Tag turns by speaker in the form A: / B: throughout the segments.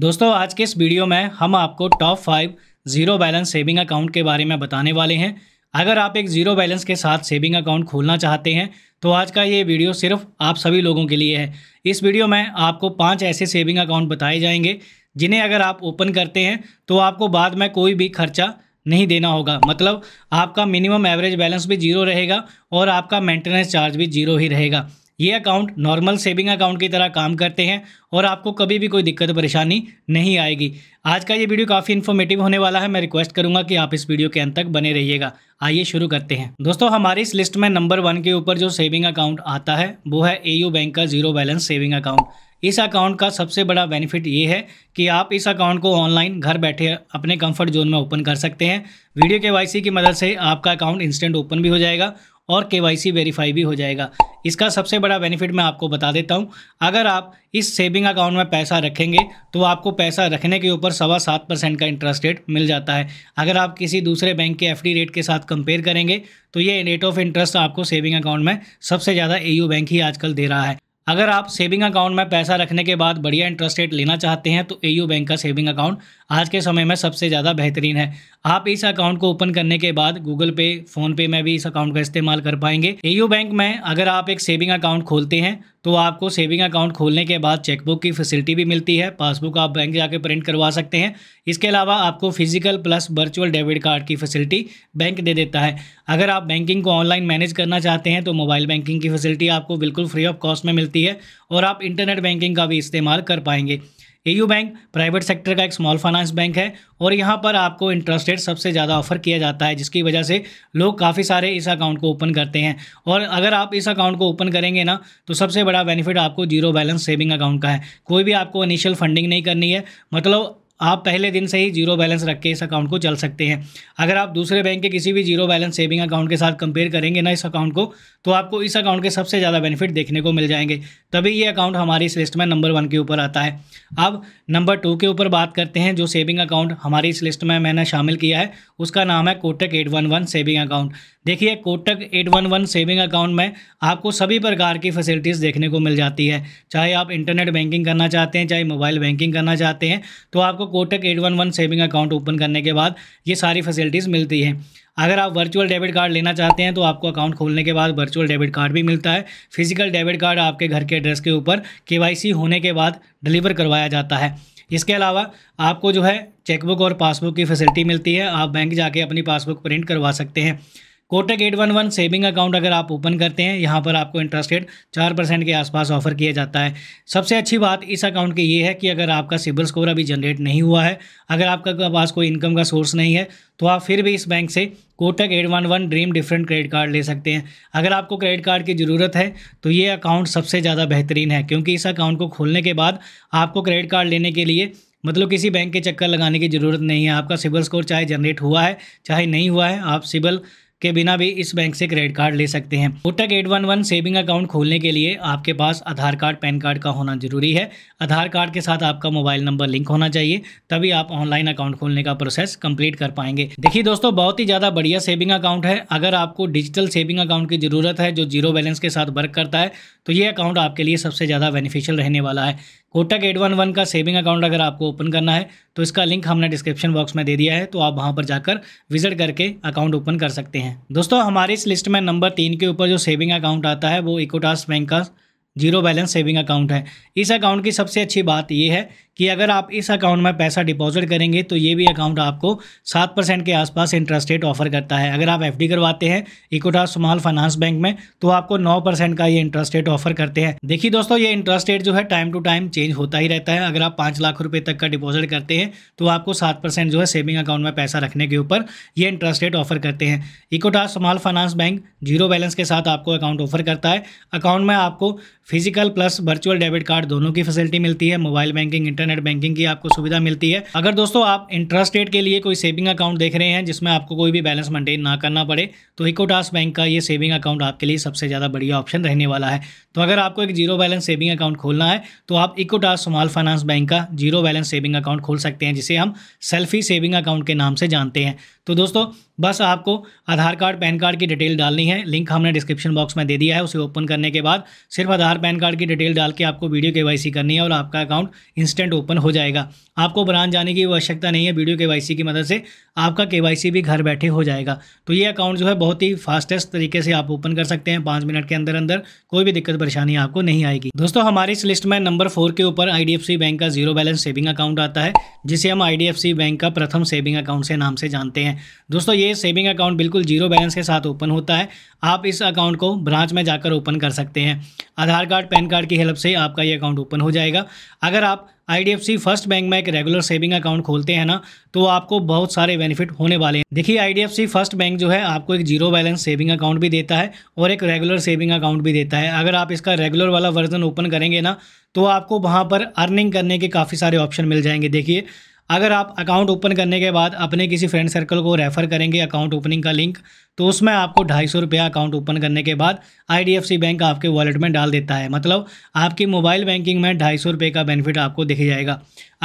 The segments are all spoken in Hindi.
A: दोस्तों आज के इस वीडियो में हम आपको top five zero balance saving account के बारे में बताने वाले हैं अगर आप एक ज़ीरो बैलेंस के साथ सेविंग अकाउंट खोलना चाहते हैं तो आज का ये वीडियो सिर्फ आप सभी लोगों के लिए है इस वीडियो में आपको पाँच ऐसे सेविंग अकाउंट बताए जाएंगे जिन्हें अगर आप ओपन करते हैं तो आपको बाद में कोई भी खर्चा नहीं देना होगा मतलब आपका मिनिमम एवरेज बैलेंस भी जीरो रहेगा और आपका मेंटेनेंस चार्ज भी जीरो ही रहेगा ये अकाउंट नॉर्मल सेविंग अकाउंट की तरह काम करते हैं और आपको कभी भी कोई दिक्कत परेशानी नहीं आएगी आज का ये वीडियो काफ़ी इन्फॉर्मेटिव होने वाला है मैं रिक्वेस्ट करूंगा कि आप इस वीडियो के अंत तक बने रहिएगा आइए शुरू करते हैं दोस्तों हमारी इस लिस्ट में नंबर वन के ऊपर जो सेविंग अकाउंट आता है वो है ए बैंक का जीरो बैलेंस सेविंग अकाउंट इस अकाउंट का सबसे बड़ा बेनिफिट ये है कि आप इस अकाउंट को ऑनलाइन घर बैठे अपने कंफर्ट जोन में ओपन कर सकते हैं वीडियो के की मदद से आपका अकाउंट इंस्टेंट ओपन भी हो जाएगा और के वाई वेरीफाई भी हो जाएगा इसका सबसे बड़ा बेनिफिट मैं आपको बता देता हूँ अगर आप इस सेविंग अकाउंट में पैसा रखेंगे तो आपको पैसा रखने के ऊपर सवा सात परसेंट का इंटरेस्ट रेट मिल जाता है अगर आप किसी दूसरे बैंक के एफ रेट के साथ कंपेयर करेंगे तो ये रेट ऑफ इंटरेस्ट आपको सेविंग अकाउंट में सबसे ज़्यादा ए बैंक ही आजकल दे रहा है अगर आप सेविंग अकाउंट में पैसा रखने के बाद बढ़िया इंटरेस्ट रेट लेना चाहते हैं तो एयू बैंक का सेविंग अकाउंट आज के समय में सबसे ज़्यादा बेहतरीन है आप इस अकाउंट को ओपन करने के बाद गूगल पे फोनपे में भी इस अकाउंट का इस्तेमाल कर पाएंगे एयू बैंक में अगर आप एक सेविंग अकाउंट खोलते हैं तो आपको सेविंग अकाउंट खोलने के बाद चेकबुक की फैसिलिटी भी मिलती है पासबुक आप बैंक जाके प्रिंट करवा सकते हैं इसके अलावा आपको physical plus virtual debit card की फैसिलिटी बैंक दे देता है अगर आप बैंकिंग को ऑनलाइन मैनेज करना चाहते हैं तो मोबाइल बैंकिंग की फैसिलिटी आपको बिल्कुल फ्री ऑफ कॉस्ट में मिलती है और आप इंटरनेट बैंकिंग का भी इस्तेमाल कर पाएंगे यू बैंक प्राइवेट सेक्टर का एक स्मॉल फाइनेंस बैंक है और यहाँ पर आपको इंटरेस्ट रेट सबसे ज़्यादा ऑफर किया जाता है जिसकी वजह से लोग काफ़ी सारे इस अकाउंट को ओपन करते हैं और अगर आप इस अकाउंट को ओपन करेंगे ना तो सबसे बड़ा बेनिफिट आपको जीरो बैलेंस सेविंग अकाउंट का है कोई भी आपको इनिशियल फंडिंग नहीं करनी है मतलब आप पहले दिन से ही जीरो बैलेंस रख के इस अकाउंट को चल सकते हैं अगर आप दूसरे बैंक के किसी भी जीरो बैलेंस सेविंग अकाउंट के साथ कंपेयर करेंगे ना इस अकाउंट को तो आपको इस अकाउंट के सबसे ज़्यादा बेनिफिट देखने को मिल जाएंगे तभी ये अकाउंट हमारी इस लिस्ट में नंबर वन के ऊपर आता है अब नंबर टू के ऊपर बात करते हैं जो सेविंग अकाउंट हमारी इस लिस्ट में मैंने शामिल किया है उसका नाम है Kotak eight one one saving account देखिए Kotak eight one one saving account में आपको सभी प्रकार की फैसिलिटीज़ देखने को मिल जाती है चाहे आप इंटरनेट बैंकिंग करना चाहते हैं चाहे मोबाइल बैंकिंग करना चाहते हैं तो आपको Kotak eight one one saving account open करने के बाद ये सारी फैसिलिटीज़ मिलती है अगर आप वर्चुअल डेबिट कार्ड लेना चाहते हैं तो आपको अकाउंट खोलने के बाद वर्चुअल डेबिट कार्ड भी मिलता है फिजिकल डेबिट कार्ड आपके घर के एड्रेस के ऊपर के होने के बाद डिलीवर करवाया जाता है इसके अलावा आपको जो है चेकबुक और पासबुक की फैसिलिटी मिलती है आप बैंक जाके अपनी पासबुक प्रिंट करवा सकते हैं Kotak eight one one saving account अगर आप ओपन करते हैं यहाँ पर आपको इंटरेस्ट रेट चार परसेंट के आसपास ऑफर किया जाता है सबसे अच्छी बात इस अकाउंट की ये है कि अगर आपका सिबिल स्कोर अभी जनरेट नहीं हुआ है अगर आपका पास कोई इनकम का सोर्स नहीं है तो आप फिर भी इस बैंक से Kotak eight one one dream different credit card ले सकते हैं अगर आपको क्रेडिट कार्ड की ज़रूरत है तो ये अकाउंट सबसे ज़्यादा बेहतरीन है क्योंकि इस अकाउंट को खोलने के बाद आपको क्रेडिट कार्ड लेने के लिए मतलब किसी बैंक के चक्कर लगाने की ज़रूरत नहीं है आपका सिबिल स्कोर चाहे जनरेट हुआ है चाहे नहीं हुआ है आप सिबिल के बिना भी इस बैंक से क्रेडिट कार्ड ले सकते हैं Kotak eight one one saving account खोलने के लिए आपके पास आधार कार्ड पैन कार्ड का होना जरूरी है आधार कार्ड के साथ आपका मोबाइल नंबर लिंक होना चाहिए तभी आप ऑनलाइन अकाउंट खोलने का प्रोसेस कंप्लीट कर पाएंगे देखिए दोस्तों बहुत ही ज़्यादा बढ़िया सेविंग अकाउंट है अगर आपको डिजिटल सेविंग अकाउंट की ज़रूरत है जो जीरो बैलेंस के साथ वर्क करता है तो ये अकाउंट आपके लिए सबसे ज़्यादा बेनिफिशियल रहने वाला है कोटक एट वन वन का सेविंग अकाउंट अगर आपको ओपन करना है तो इसका लिंक हमने डिस्क्रिप्शन बॉक्स में दे दिया है तो आप वहाँ पर जाकर विजिट करके अकाउंट ओपन कर सकते हैं दोस्तों हमारी इस लिस्ट में नंबर तीन के ऊपर जो सेविंग अकाउंट आता है वो इकोटास बैंक का जीरो बैलेंस सेविंग अकाउंट है इस अकाउंट की सबसे अच्छी बात यह है कि अगर आप इस अकाउंट में पैसा डिपॉजिट करेंगे तो ये भी अकाउंट आपको सात परसेंट के आसपास इंटरेस्ट रेट ऑफर करता है अगर आप एफडी करवाते हैं इकोटा स्मॉल फाइनेंस बैंक में तो आपको नौ परसेंट का ये इंटरेस्ट रेट ऑफर करते हैं देखिए दोस्तों ये इंटरेस्ट रेट जो है टाइम टू टाइम चेंज होता ही रहता है अगर आप पाँच लाख रुपये तक का डिपॉजिट करते हैं तो आपको सात परसेंट जो है सेविंग अकाउंट में पैसा रखने के ऊपर ये इंटरेस्ट रेट ऑफर करते हैं Equitas small finance bank zero balance के साथ आपको अकाउंट ऑफर करता है अकाउंट में आपको physical plus virtual debit card दोनों की फैसिलिटी मिलती है मोबाइल बैंकिंग इंटरनेट बैंकिंग की आपको सुविधा मिलती है अगर दोस्तों आप इंटरेस्ट रेट के लिए कोई सेविंग अकाउंट देख रहे हैं जिसमें आपको कोई भी बैलेंस मेंटेन ना करना पड़े तो इकोटास बैंक का ये सेविंग अकाउंट आपके लिए सबसे ज़्यादा बढ़िया ऑप्शन रहने वाला है तो अगर आपको एक जीरो बैलेंस सेविंग अकाउंट खोलना है तो आप इकोटास स्मॉल फाइनेंस बैंक का जीरो बैलेंस सेविंग अकाउंट खोल सकते हैं जिसे हम सेल्फी सेविंग अकाउंट के नाम से जानते हैं तो दोस्तों बस आपको आधार कार्ड पैन कार्ड की डिटेल डालनी है लिंक हमने डिस्क्रिप्शन बॉक्स में दे दिया है उसे ओपन करने के बाद सिर्फ आधार आधार पैन कार्ड की डिटेल डाल के आपको वीडियो के करनी है और आपका अकाउंट इंस्टेंट ओपन हो जाएगा आपको ब्रांच जाने की आवश्यकता नहीं है वीडियो के की मदद से आपका के भी घर बैठे हो जाएगा तो ये अकाउंट जो है बहुत ही फास्टेस्ट तरीके से आप ओपन कर सकते हैं पाँच मिनट के अंदर अंदर कोई भी दिक्कत परेशानी आपको नहीं आएगी दोस्तों हमारी इस लिस्ट में नंबर फोर के ऊपर आई बैंक का जीरो बैलेंस सेविंग अकाउंट आता है जिसे हम आई बैंक का प्रथम सेविंग अकाउंट से नाम से जानते हैं दोस्तों ये सेविंग अकाउंट बिल्कुल जीरो बैलेंस के साथ ओपन होता है आप इस अकाउंट को ब्रांच में जाकर ओपन कर सकते हैं आधार कार्ड पैन कार्ड की हेल्प से आपका ये अकाउंट ओपन हो जाएगा अगर आप आई फर्स्ट बैंक में एक रेगुलर सेविंग अकाउंट खोलते हैं ना तो आपको बहुत सारे बेनिफिट होने वाले हैं देखिए आई फर्स्ट बैंक जो है आपको एक जीरो बैलेंस सेविंग अकाउंट भी देता है और एक रेगुलर सेविंग अकाउंट भी देता है अगर आप इसका रेगुलर वाला वर्जन ओपन करेंगे ना तो आपको वहाँ पर अर्निंग करने के काफ़ी सारे ऑप्शन मिल जाएंगे देखिए अगर आप अकाउंट ओपन करने के बाद अपने किसी फ्रेंड सर्कल को रेफ़र करेंगे अकाउंट ओपनिंग का लिंक तो उसमें आपको ढाई सौ रुपया अकाउंट ओपन करने के बाद आईडीएफसी बैंक आपके वॉलेट में डाल देता है मतलब आपकी मोबाइल बैंकिंग में ढाई सौ रुपये का बेनिफिट आपको दिख जाएगा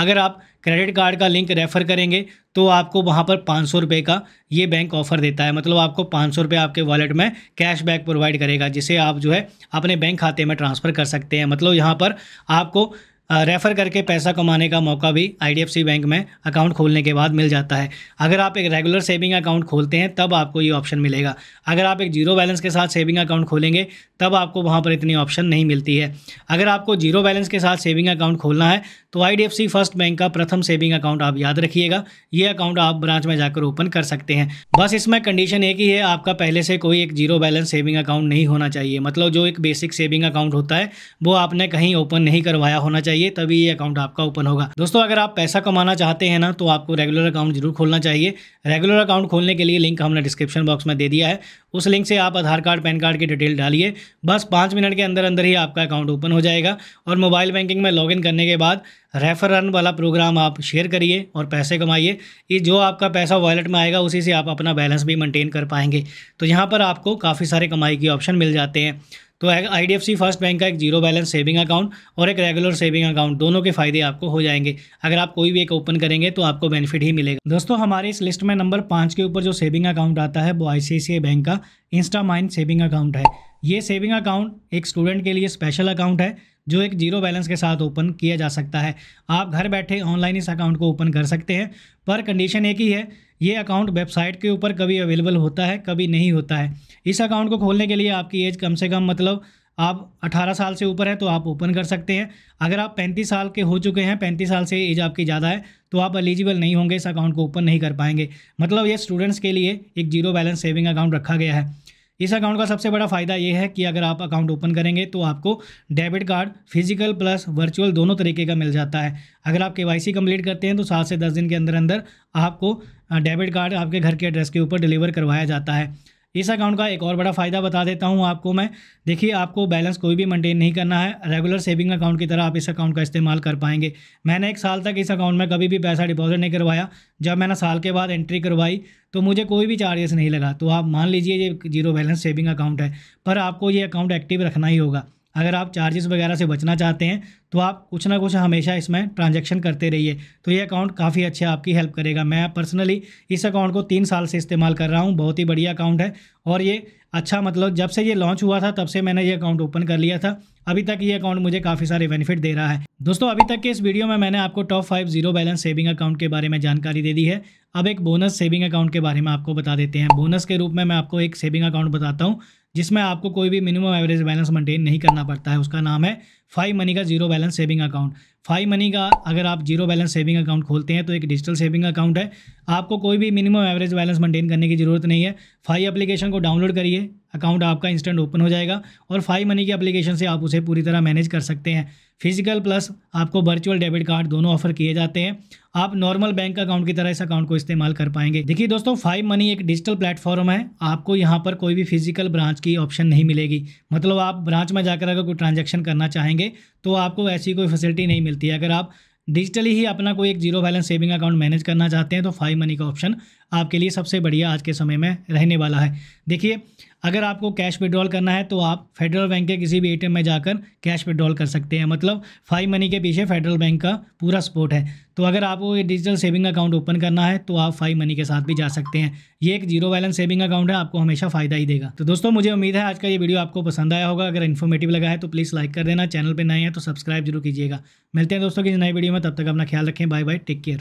A: अगर आप क्रेडिट कार्ड का लिंक रेफ़र करेंगे तो आपको वहाँ पर पाँच सौ रुपये का ये बैंक ऑफर देता है मतलब आपको पाँच सौ रुपये आपके वॉलेट में कैशबैक प्रोवाइड करेगा जिसे आप जो है अपने बैंक खाते में ट्रांसफ़र कर सकते हैं मतलब यहाँ पर आपको रेफ़र करके पैसा कमाने का मौका भी आई बैंक में अकाउंट खोलने के बाद मिल जाता है अगर आप एक रेगुलर सेविंग अकाउंट खोलते हैं तब आपको ये ऑप्शन मिलेगा अगर आप एक जीरो बैलेंस के साथ सेविंग अकाउंट खोलेंगे तब आपको वहाँ पर इतनी ऑप्शन नहीं मिलती है अगर आपको जीरो बैलेंस के साथ सेविंग अकाउंट खोलना है तो आई फर्स्ट बैंक का प्रथम सेविंग अकाउंट आप याद रखिएगा ये अकाउंट आप ब्रांच में जाकर ओपन कर सकते हैं बस इसमें कंडीशन एक ही है आपका पहले से कोई एक जीरो बैलेंस सेविंग अकाउंट नहीं होना चाहिए मतलब जो एक बेसिक सेविंग अकाउंट होता है वो आपने कहीं ओपन नहीं करवाया होना चाहिए चाहिए तभी ये अकाउंट आपका ओपन होगा दोस्तों अगर आप पैसा कमाना चाहते हैं ना तो आपको रेगुलर अकाउंट जरूर खोलना चाहिए रेगुलर अकाउंट खोलने के लिए लिंक हमने डिस्क्रिप्शन बॉक्स में दे दिया है उस लिंक से आप आधार कार्ड पैन कार्ड की डिटेल डालिए बस पाँच मिनट के अंदर अंदर ही आपका अकाउंट ओपन हो जाएगा और मोबाइल बैंकिंग में लॉग करने के बाद रेफर रन वाला प्रोग्राम आप शेयर करिए और पैसे कमाइए ये जो आपका पैसा वॉलेट में आएगा उसी से आप अपना बैलेंस भी मेंटेन कर पाएंगे तो यहाँ पर आपको काफ़ी सारे कमाई के ऑप्शन मिल जाते हैं तो आई फर्स्ट बैंक का एक जीरो बैलेंस सेविंग अकाउंट और एक रेगुलर सेविंग अकाउंट दोनों के फायदे आपको हो जाएंगे अगर आप कोई भी एक ओपन करेंगे तो आपको बेनिफिट ही मिलेगा दोस्तों हमारे इस लिस्ट में नंबर पाँच के ऊपर जो सेविंग अकाउंट आता है वो आई बैंक का इंस्टा माइंड सेविंग अकाउंट है ये सेविंग अकाउंट एक स्टूडेंट के लिए स्पेशल अकाउंट है जो एक जीरो बैलेंस के साथ ओपन किया जा सकता है आप घर बैठे ऑनलाइन इस अकाउंट को ओपन कर सकते हैं पर कंडीशन एक ही है ये अकाउंट वेबसाइट के ऊपर कभी अवेलेबल होता है कभी नहीं होता है इस अकाउंट को खोलने के लिए आपकी एज कम से कम मतलब आप 18 साल से ऊपर है तो आप ओपन कर सकते हैं अगर आप 35 साल के हो चुके हैं 35 साल से एज आपकी ज़्यादा है तो आप एलिजिबल नहीं होंगे इस अकाउंट को ओपन नहीं कर पाएंगे मतलब ये स्टूडेंट्स के लिए एक जीरो बैलेंस सेविंग अकाउंट रखा गया है इस अकाउंट का सबसे बड़ा फ़ायदा यह है कि अगर आप अकाउंट ओपन करेंगे तो आपको debit card physical plus virtual दोनों तरीके का मिल जाता है अगर आप के वाई सी कम्प्लीट करते हैं तो सात से दस दिन के अंदर अंदर आपको डेबिट कार्ड आपके घर के एड्रेस के ऊपर डिलीवर करवाया जाता है इस अकाउंट का एक और बड़ा फ़ायदा बता देता हूँ आपको मैं देखिए आपको बैलेंस कोई भी मेंटेन नहीं करना है रेगुलर सेविंग अकाउंट की तरह आप इस अकाउंट का इस्तेमाल कर पाएंगे मैंने एक साल तक इस अकाउंट में कभी भी पैसा डिपॉजिट नहीं करवाया जब मैंने साल के बाद एंट्री करवाई तो मुझे कोई भी चार्जेस नहीं लगा तो आप मान लीजिए ये जीरो बैलेंस सेविंग अकाउंट है पर आपको ये अकाउंट एक्टिव रखना ही होगा अगर आप चार्जेस वगैरह से बचना चाहते हैं तो आप कुछ ना कुछ हमेशा इसमें ट्रांजेक्शन करते रहिए तो ये अकाउंट काफ़ी अच्छा आपकी हेल्प करेगा मैं पर्सनली इस अकाउंट को तीन साल से इस्तेमाल कर रहा हूँ बहुत ही बढ़िया अकाउंट है और ये अच्छा मतलब जब से ये लॉन्च हुआ था तब से मैंने ये अकाउंट ओपन कर लिया था अभी तक ये अकाउंट मुझे काफ़ी सारे बेनिफिट दे रहा है दोस्तों अभी तक के इस वीडियो में मैंने आपको top five zero balance saving account के बारे में जानकारी दे दी है अब एक बोनस सेविंग अकाउंट के बारे में आपको बता देते हैं बोनस के रूप में मैं आपको एक सेविंग अकाउंट बताता हूँ जिसमें आपको कोई भी मिनिमम एवरेज बैलेंस मेंटेन नहीं करना पड़ता है उसका नाम है फाइव मनी का zero balance saving account Fi Money का अगर आप जीरो बैलेंस सेविंग अकाउंट खोलते हैं तो एक डिजिटल सेविंग अकाउंट है आपको कोई भी मिनिमम एवरेज बैलेंस मेंटेन करने की ज़रूरत नहीं है फाइव एप्लीकेशन को डाउनलोड करिए अकाउंट आपका इंस्टेंट ओपन हो जाएगा और फाइव मनी की एप्लीकेशन से आप उसे पूरी तरह मैनेज कर सकते हैं फिजिकल प्लस आपको वर्चुअल डेबिट कार्ड दोनों ऑफर किए जाते हैं आप नॉर्मल बैंक अकाउंट की तरह इस अकाउंट को इस्तेमाल कर पाएंगे देखिए दोस्तों फाइव मनी एक डिजिटल प्लेटफॉर्म है आपको यहाँ पर कोई भी फिजिकल ब्रांच की ऑप्शन नहीं मिलेगी मतलब आप ब्रांच में जाकर अगर कोई ट्रांजेक्शन करना चाहेंगे तो आपको ऐसी कोई फैसिलिटी नहीं मिलती है अगर आप डिजिटली ही अपना कोई एक zero balance saving account manage करना चाहते हैं तो फाइव मनी का ऑप्शन आपके लिए सबसे बढ़िया आज के समय में रहने वाला है देखिए अगर आपको कैश विड्रॉल करना है तो आप फेडरल बैंक के किसी भी ए में जाकर कैश विड्रॉल कर सकते हैं मतलब फाइव मनी के पीछे फेडरल बैंक का पूरा सपोर्ट है तो अगर आपको ये डिजिटल सेविंग अकाउंट ओपन करना है तो आप फाइव मनी के साथ भी जा सकते हैं ये एक जीरो बैलेंस सेविंग अकाउंट है आपको हमेशा फायदा ही देगा तो दोस्तों मुझे उम्मीद है आज का ये वीडियो आपको पसंद आया होगा अगर इन्फॉर्मेटिव लगा है तो प्लीज़ लाइक कर देना चैनल पर नए हैं तो सब्सक्राइब जरूर कीजिएगा मिलते हैं दोस्तों की नई वीडियो में तब तक अपना ख्याल रखें बाय बाय टेक केयर